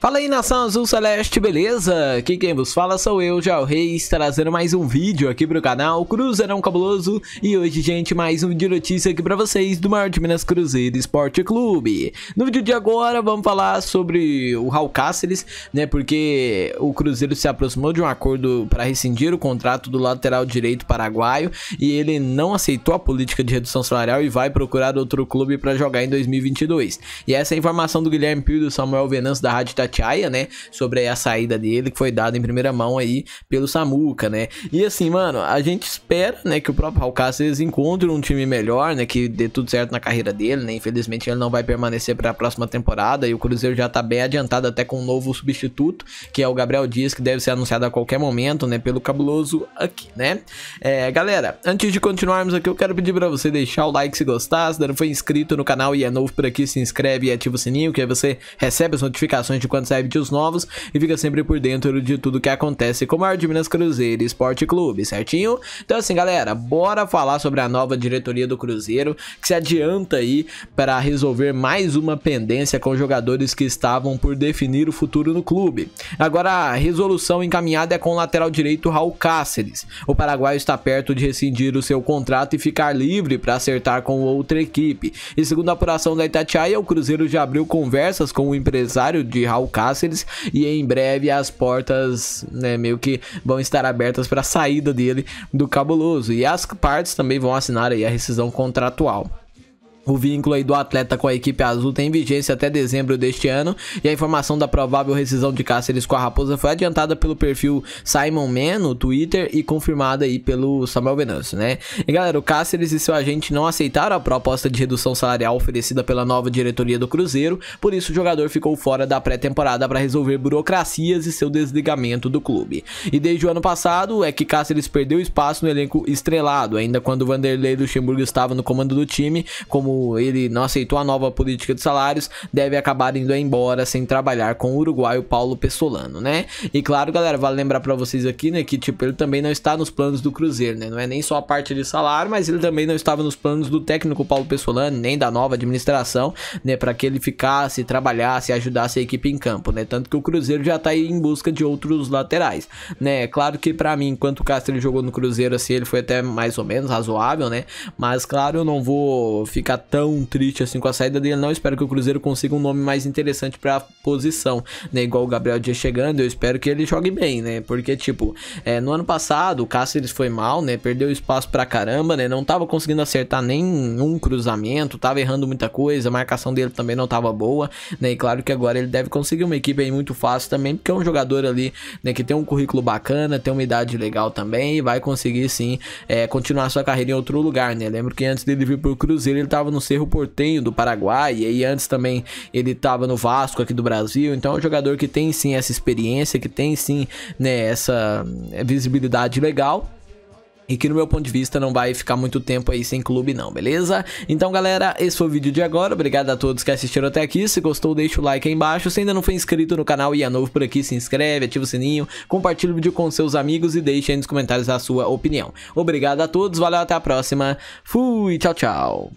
Fala aí nação azul celeste, beleza? Aqui quem vos fala sou eu, Jal Reis, trazendo mais um vídeo aqui pro canal Cruzeirão Cabuloso E hoje, gente, mais um vídeo de notícia aqui pra vocês do maior de Minas Cruzeiro Esporte Clube No vídeo de agora vamos falar sobre o Raul Cáceres, né? Porque o Cruzeiro se aproximou de um acordo para rescindir o contrato do lateral direito paraguaio E ele não aceitou a política de redução salarial e vai procurar outro clube para jogar em 2022 E essa é a informação do Guilherme Pio do Samuel Venâncio da Rádio Chaya, né? Sobre a saída dele, que foi dada em primeira mão aí pelo Samuca, né? E assim, mano, a gente espera, né, que o próprio Alcácer encontre um time melhor, né? Que dê tudo certo na carreira dele, né? Infelizmente ele não vai permanecer para a próxima temporada e o Cruzeiro já tá bem adiantado até com um novo substituto, que é o Gabriel Dias, que deve ser anunciado a qualquer momento, né? Pelo cabuloso aqui, né? É, galera, antes de continuarmos aqui, eu quero pedir para você deixar o like se gostar, se não foi inscrito no canal e é novo por aqui, se inscreve e ativa o sininho, que aí você recebe as notificações de quando quando sai vídeos novos e fica sempre por dentro de tudo que acontece com é o maior de Minas Cruzeiro Esporte Clube, certinho? Então assim, galera, bora falar sobre a nova diretoria do Cruzeiro, que se adianta aí para resolver mais uma pendência com jogadores que estavam por definir o futuro no clube. Agora, a resolução encaminhada é com o lateral direito Raul Cáceres. O Paraguai está perto de rescindir o seu contrato e ficar livre para acertar com outra equipe. E segundo a apuração da Itatiaia, o Cruzeiro já abriu conversas com o empresário de Raul Cáceres e em breve as portas, né, meio que vão estar abertas para a saída dele do cabuloso e as partes também vão assinar aí a rescisão contratual. O vínculo aí do atleta com a equipe azul tem vigência até dezembro deste ano e a informação da provável rescisão de Cáceres com a Raposa foi adiantada pelo perfil Simon Man no Twitter e confirmada aí pelo Samuel Venâncio, né? E galera, o Cáceres e seu agente não aceitaram a proposta de redução salarial oferecida pela nova diretoria do Cruzeiro, por isso o jogador ficou fora da pré-temporada para resolver burocracias e seu desligamento do clube. E desde o ano passado é que Cáceres perdeu espaço no elenco estrelado, ainda quando Vanderlei Luxemburgo estava no comando do time, como como ele não aceitou a nova política de salários, deve acabar indo embora sem trabalhar com o uruguaio Paulo Pessolano, né? E claro, galera, vale lembrar para vocês aqui, né, que tipo, ele também não está nos planos do Cruzeiro, né? Não é nem só a parte de salário, mas ele também não estava nos planos do técnico Paulo Pessolano, nem da nova administração, né, para que ele ficasse, trabalhasse, ajudasse a equipe em campo, né? Tanto que o Cruzeiro já tá aí em busca de outros laterais, né? Claro que para mim, enquanto o Castro jogou no Cruzeiro assim, ele foi até mais ou menos razoável, né? Mas claro, eu não vou ficar tão triste assim com a saída dele, não. Espero que o Cruzeiro consiga um nome mais interessante para a posição, né? Igual o Gabriel Dias chegando, eu espero que ele jogue bem, né? Porque, tipo, é, no ano passado o Cáceres foi mal, né? Perdeu espaço pra caramba, né? Não tava conseguindo acertar nenhum cruzamento, tava errando muita coisa, a marcação dele também não tava boa, né? E claro que agora ele deve conseguir uma equipe aí muito fácil também, porque é um jogador ali, né? Que tem um currículo bacana, tem uma idade legal também e vai conseguir sim é, continuar sua carreira em outro lugar, né? Lembro que antes dele vir pro Cruzeiro ele tava no Cerro Portenho do Paraguai, e aí antes também ele estava no Vasco aqui do Brasil. Então é um jogador que tem sim essa experiência, que tem sim né, essa eh, visibilidade legal e que no meu ponto de vista não vai ficar muito tempo aí sem clube não, beleza? Então galera, esse foi o vídeo de agora, obrigado a todos que assistiram até aqui, se gostou deixa o like aí embaixo, se ainda não foi inscrito no canal e é novo por aqui, se inscreve, ativa o sininho, compartilha o vídeo com seus amigos e deixa aí nos comentários a sua opinião. Obrigado a todos, valeu, até a próxima, fui, tchau, tchau!